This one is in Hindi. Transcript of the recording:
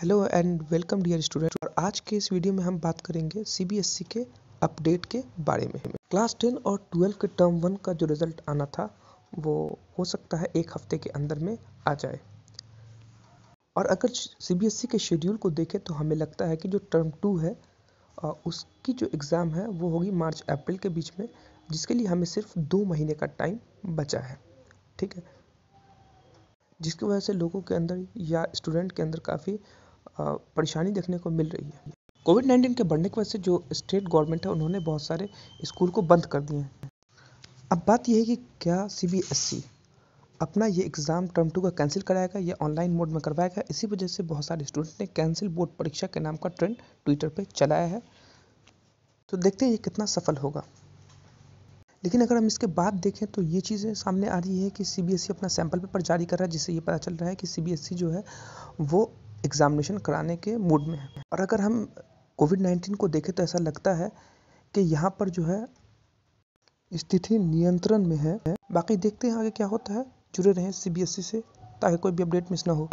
hello and welcome dear student और आज के इस वीडियो में हम बात करेंगे सीबीएसई e के अपडेट के बारे में क्लास टेन और ट्वेल्व के टर्म वन का जो रिजल्ट आना था वो हो सकता है एक हफ्ते के अंदर में आ जाए और अगर सीबीएसई e के शेड्यूल को देखें तो हमें लगता है कि जो टर्म टू है उसकी जो एग्ज़ाम है वो होगी मार्च अप्रैल के बीच में जिसके लिए हमें सिर्फ दो महीने का टाइम बचा है ठीक है जिसकी वजह से लोगों के अंदर या स्टूडेंट के अंदर काफ़ी परेशानी देखने को मिल रही है कोविड नाइन्टीन के बढ़ने की वजह से जो स्टेट गवर्नमेंट है उन्होंने बहुत सारे स्कूल को बंद कर दिए हैं अब बात यह है कि क्या सी e अपना ये एग्ज़ाम टर्म टू का कैंसिल कराएगा या ऑनलाइन मोड में करवाएगा इसी वजह से बहुत सारे स्टूडेंट ने कैंसिल बोर्ड परीक्षा के नाम का ट्रेंड ट्विटर पे चलाया है तो देखते हैं ये कितना सफल होगा लेकिन अगर हम इसके बाद देखें तो ये चीज़ें सामने आ रही है कि सी e अपना सैम्पल पेपर जारी कर रहा है जिससे ये पता चल रहा है कि सी e जो है वो एग्ज़ामिनेशन कराने के मूड में है और अगर हम कोविड नाइन्टीन को देखें तो ऐसा लगता है कि यहाँ पर जो है स्थिति नियंत्रण में है बाकी देखते हैं आगे क्या होता है जुड़े रहें सी बी एस ई से ताकि कोई भी अपडेट मिस ना हो